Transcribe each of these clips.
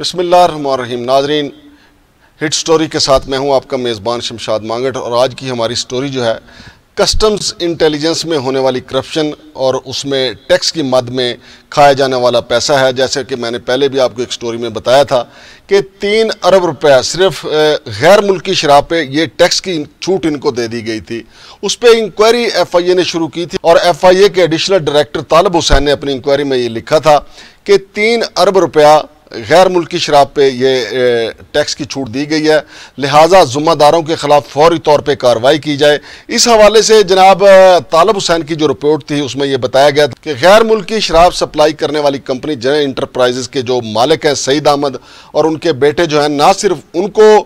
बसमिल्लाम नाजरीन hit story के साथ मैं हूं आपका मेज़बान शमशाद मांगट और आज की हमारी स्टोरी जो है कस्टम्स इंटेलिजेंस में होने वाली करप्शन और उसमें टैक्स की मद में खाया जाने वाला पैसा है जैसे कि मैंने पहले भी आपको एक स्टोरी में बताया था कि तीन अरब रुपया सिर्फ गैर मुल्की शराब पे ये टैक्स की छूट इनको दे दी गई थी उस पर इंक्वायरी एफ आई ए ने शुरू की थी और एफ आई ए के एडिशनल डायरेक्टर तालब हुसैन ने अपनी इंक्वायरी में ये लिखा था कि तीन अरब रुपया गैर मुल्की शराब पे ये टैक्स की छूट दी गई है लिहाजा जुम्मेदारों के खिलाफ फौरी तौर पे कार्रवाई की जाए इस हवाले से जनाब तालब हुसैन की जो रिपोर्ट थी उसमें यह बताया गया कि गैर मुल्की शराब सप्लाई करने वाली कंपनी जय इंटरप्राइजेस के जो मालिक हैं सईद अहमद और उनके बेटे जो हैं ना सिर्फ उनको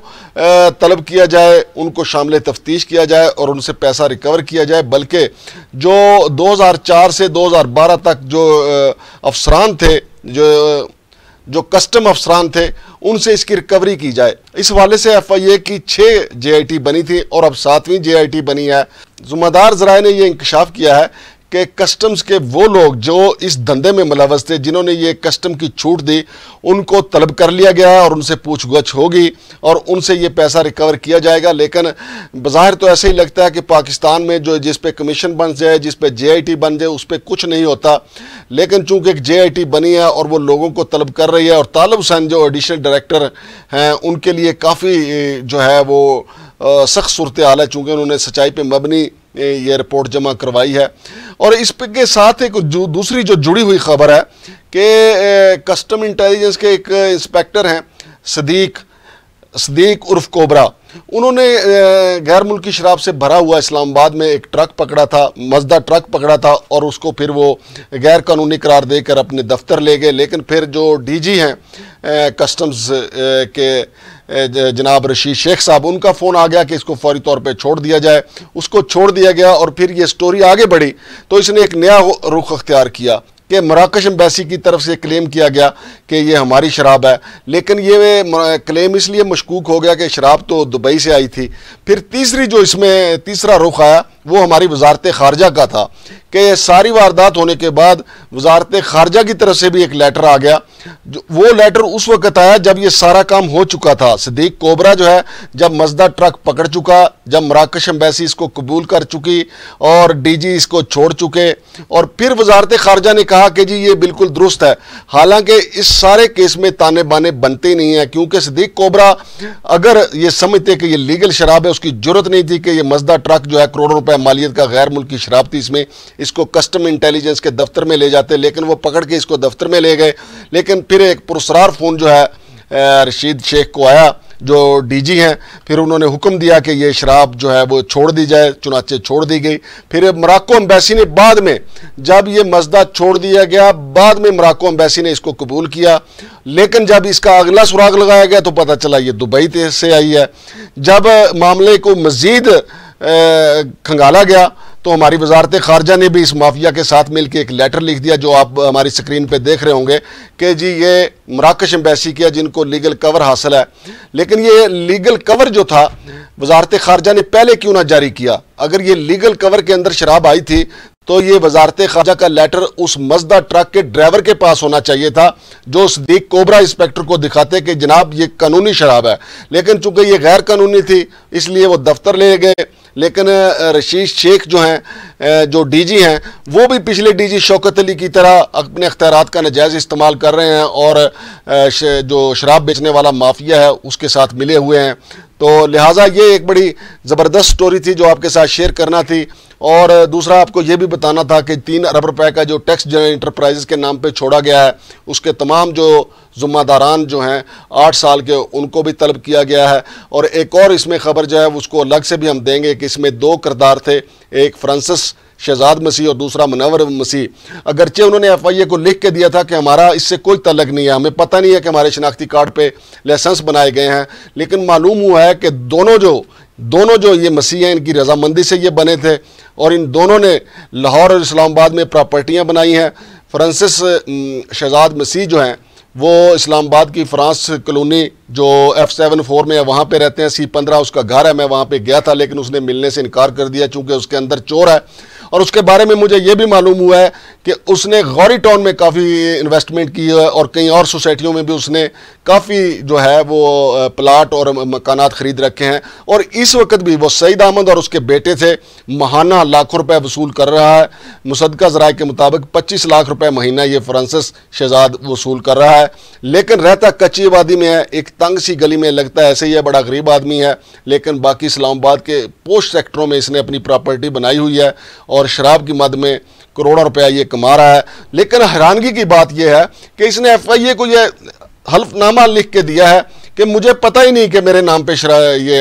तलब किया जाए उनको शामिल तफ्तीश किया जाए और उनसे पैसा रिकवर किया जाए बल्कि जो दो हज़ार चार से दो हज़ार बारह तक जो अफसरान थे जो जो कस्टम अफसरान थे उनसे इसकी रिकवरी की जाए इस हवाले से एफ आई ए की छः जे आई टी बनी थी और अब सातवीं जे आई टी बनी है जुम्मेदार जराए ने यह इंकशाफ किया है कि कस्टम्स के वो लोग जो इस धंधे में मुलवस थे जिन्होंने ये कस्टम की छूट दी उनको तलब कर लिया गया और उनसे पूछ गछ होगी और उनसे ये पैसा रिकवर किया जाएगा लेकिन बाहर तो ऐसे ही लगता है कि पाकिस्तान में जो जिस पे कमीशन बन जाए जिस पे जेआईटी बन जाए उस पर कुछ नहीं होता लेकिन चूंकि एक जे बनी है और वो लोगों को तलब कर रही है और तालब हुसैन जो एडिशनल डायरेक्टर हैं उनके लिए काफ़ी जो है वो सख्त सूरत हाल है चूँकि उन्होंने सच्चाई पर मबनी ये रिपोर्ट जमा करवाई है और इस के साथ एक जो दूसरी जो जुड़ी हुई खबर है कि कस्टम इंटेलिजेंस के एक इंस्पेक्टर हैं सदीक सदीक उर्फ कोबरा उन्होंने गैर मुल्की शराब से भरा हुआ इस्लामाबाद में एक ट्रक पकड़ा था मजदा ट्रक पकड़ा था और उसको फिर वो गैर कानूनी करार देकर अपने दफ्तर ले गए लेकिन फिर जो डीजी हैं कस्टम्स के जनाब रशीद शेख साहब उनका फ़ोन आ गया कि इसको फौरी तौर पे छोड़ दिया जाए उसको छोड़ दिया गया और फिर ये स्टोरी आगे बढ़ी तो इसने एक नया रुख अख्तियार किया कि मराकश अम्बेसी की तरफ से क्लेम किया गया कि ये हमारी शराब है लेकिन ये क्लेम इसलिए मशकूक हो गया कि शराब तो दुबई से आई थी फिर तीसरी जो इसमें तीसरा रुख आया वो हमारी वजारत खारजा का था कि ये सारी वारदात होने के बाद वजारत खारजा की तरफ से भी एक लेटर आ गया वो लेटर उस वक्त आया जब ये सारा काम हो चुका था सदीक कोबरा जो है जब मजदा ट्रक पकड़ चुका जब मराकश अम्बैसी इसको कबूल कर चुकी और डी जी इसको छोड़ चुके और फिर वजारत खारजा ने कहा कि जी ये बिल्कुल दुरुस्त है हालांकि इस सारे केस में ताने बाने बनते नहीं हैं क्योंकि सदीक कोबरा अगर ये समझते कि ये लीगल शराब है उसकी जरूरत नहीं थी कि ये मजदा ट्रक जो है करोड़ों रुपए मालियत का गैर मुल्की शराब थी इसमें इसको कस्टम इंटेलिजेंस के दफ्तर में ले जाते लेकिन वो पकड़ के इसको दफ्तर में ले गए लेकिन फिर एक पुरस्ार फ़ोन जो है रशीद शेख को आया जो डीजी हैं फिर उन्होंने हुक्म दिया कि ये शराब जो है वो छोड़ दी जाए चुनाचे छोड़ दी गई फिर मराको अम्बैसी ने बाद में जब ये मजदा छोड़ दिया गया बाद में मराको अम्बैसी ने इसको कबूल किया लेकिन जब इसका अगला सुराग लगाया गया तो पता चला ये दुबई से आई है जब मामले को मज़ीद खंगाला गया तो हमारी वजारत खारजा ने भी इस माफिया के साथ मिलकर एक लेटर लिख दिया जो आप हमारी स्क्रीन पर देख रहे होंगे कि जी ये मराकश एम्बेसी किया जिनको लीगल कवर हासिल है लेकिन ये लीगल कवर जो था वजारत खारजा ने पहले क्यों ना जारी किया अगर ये लीगल कवर के अंदर शराब आई थी तो ये वजारत खारजा का लेटर उस मजदा ट्रक के ड्राइवर के पास होना चाहिए था जो उस दीक कोबरा इंस्पेक्टर को दिखाते कि जनाब ये कानूनी शराब है लेकिन चूंकि ये गैर कानूनी थी इसलिए वो दफ्तर ले गए लेकिन रशीद शेख जो हैं जो डीजी हैं वो भी पिछले डीजी शौकत अली की तरह अपने अख्तियार का नजायज़ इस्तेमाल कर रहे हैं और जो शराब बेचने वाला माफिया है उसके साथ मिले हुए हैं तो लिहाजा ये एक बड़ी ज़बरदस्त स्टोरी थी जो आपके साथ शेयर करना थी और दूसरा आपको ये भी बताना था कि तीन अरब रुपए का जो टैक्स जनरल इंटरप्राइजेज़ के नाम पे छोड़ा गया है उसके तमाम जो जुम्मेदारान जो हैं आठ साल के उनको भी तलब किया गया है और एक और इसमें ख़बर जो है उसको अलग से भी हम देंगे कि इसमें दो करदार थे एक फ्रांसिस शहजाद मसीह और दूसरा मुनवर मसीह अगरचे उन्होंने एफ आई ए को लिख के दिया था कि हमारा इससे कोई तलक नहीं है हमें पता नहीं है कि हमारे शनाख्ती कार्ड पे लाइसेंस बनाए गए हैं लेकिन मालूम हुआ है कि दोनों जो दोनों जो ये मसीह हैं इनकी रजामंदी से ये बने थे और इन दोनों ने लाहौर और इस्लामाबाद में प्रॉपर्टियाँ बनाई हैं फ्रांसिस शहजाद मसीह जो हैं वो इस्लामाबाद की फ्रांस कलोनी जो एफ़ सेवन फोर में है वहाँ पर रहते हैं सी पंद्रह उसका घर है मैं वहाँ पर गया था लेकिन उसने मिलने से इनकार कर दिया चूँकि उसके अंदर चोर है और उसके बारे में मुझे ये भी मालूम हुआ है कि उसने गौरी टाउन में काफ़ी इन्वेस्टमेंट की है और कई और सोसाइटियों में भी उसने काफ़ी जो है वो प्लाट और मकाना ख़रीद रखे हैं और इस वक्त भी वो सईद अहमद और उसके बेटे से महाना लाखों रुपए वसूल कर रहा है मुसदका ज़रा के मुताबिक पच्चीस लाख रुपये महीना ये फ्रांसिस शहजाद वसूल कर रहा है लेकिन रहता कच्ची आबादी में है एक तंग सी गली में लगता है ऐसे ही है बड़ा गरीब आदमी है लेकिन बाकी इस्लामाबाद के पोस्ट सेक्टरों में इसने अपनी प्रॉपर्टी बनाई हुई है और और शराब की मद में करोड़ों रुपया ये कमा रहा है लेकिन हैरानगी की बात यह है कि इसने एफ आई ए को यह हल्फनामा लिख के दिया है कि मुझे पता ही नहीं कि मेरे नाम पे शरा ये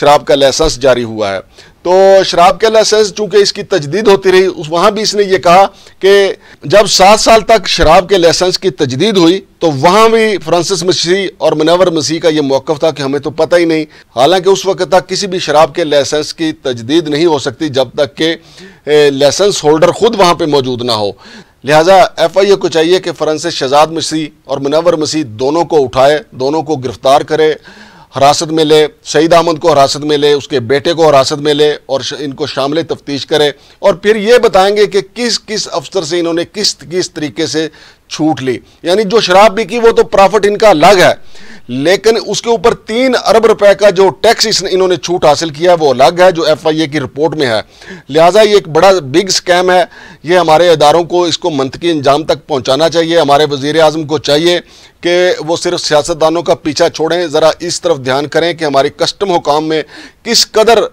शराब का लाइसेंस जारी हुआ है तो शराब के लाइसेंस चूंकि इसकी तजदीद होती रही उस वहां भी इसने ये कहा कि जब सात साल तक शराब के लाइसेंस की तजदीद हुई तो वहां भी फ्रांसिस मसीह और मनावर मसीह का यह मौकफ था कि हमें तो पता ही नहीं हालांकि उस वक्त तक किसी भी शराब के लाइसेंस की तजदीद नहीं हो सकती जब तक के लाइसेंस होल्डर ख़ुद वहां पर मौजूद ना हो लिहाजा एफ आई ए को चाहिए कि फ्रांसिस शहजाद मसीह और मुनावर मसीह दोनों को उठाए दोनों को गिरफ्तार करे हिरासत में ले शहीद अहमद को हिरासत में ले उसके बेटे को हिरासत में ले और इनको शामिल तफ्तीश करें और फिर ये बताएंगे कि किस किस अफसर से इन्होंने किस किस तरीके से छूट ली यानी जो शराब बिकी वो तो प्रॉफिट इनका अलग है लेकिन उसके ऊपर तीन अरब रुपए का जो टैक्स इन्होंने छूट हासिल किया है वो अलग है जो एफ आई ए की रिपोर्ट में है लिहाजा ये एक बड़ा बिग स्कैम है ये हमारे इदारों को इसको के अंजाम तक पहुँचाना चाहिए हमारे वज़ी अजम को चाहिए कि वो सिर्फ सियासतदानों का पीछा छोड़ें ज़रा इस तरफ ध्यान करें कि हमारे कस्टम हुकाम में किस कदर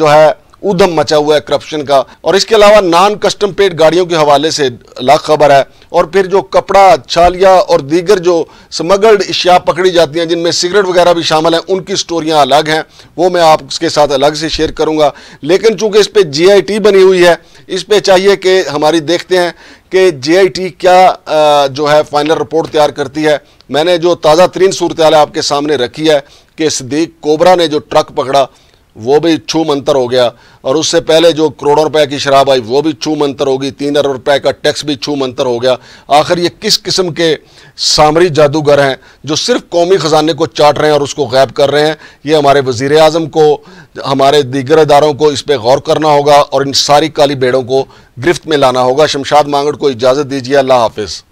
जो है उधम मचा हुआ है करप्शन का और इसके अलावा नॉन कस्टम पेड गाड़ियों के हवाले से अलग खबर है और फिर जो कपड़ा छालिया और दीगर जो स्मगल्ड अशिया पकड़ी जाती हैं जिनमें सिगरेट वगैरह भी शामिल हैं उनकी स्टोरियाँ अलग हैं वो मैं आपके साथ अलग से शेयर करूँगा लेकिन चूँकि इस पर जी आई टी बनी हुई है इस पर चाहिए कि हमारी देखते हैं कि जे आई टी क्या जो है फाइनल रिपोर्ट तैयार करती है मैंने जो ताज़ा तरीन सूरत आपके सामने रखी है कि सदीक कोबरा ने जो ट्रक पकड़ा वो भी छू मंतर हो गया और उससे पहले जो करोड़ों रुपए की शराब आई वो भी छू मंतर होगी तीन अरब रुपए का टैक्स भी छू मंतर हो गया आखिर ये किस किस्म के सामरी जादूगर हैं जो सिर्फ कौमी ख़जाने को चाट रहे हैं और उसको गैब कर रहे हैं ये हमारे वज़ी अजम को हमारे दीगर इदारों को इस पर गौर करना होगा और इन सारी काली बेड़ों को गिरफ्त में लाना होगा शमशाद मांगड़ को इजाज़त दीजिए अल्लाह हाफिज़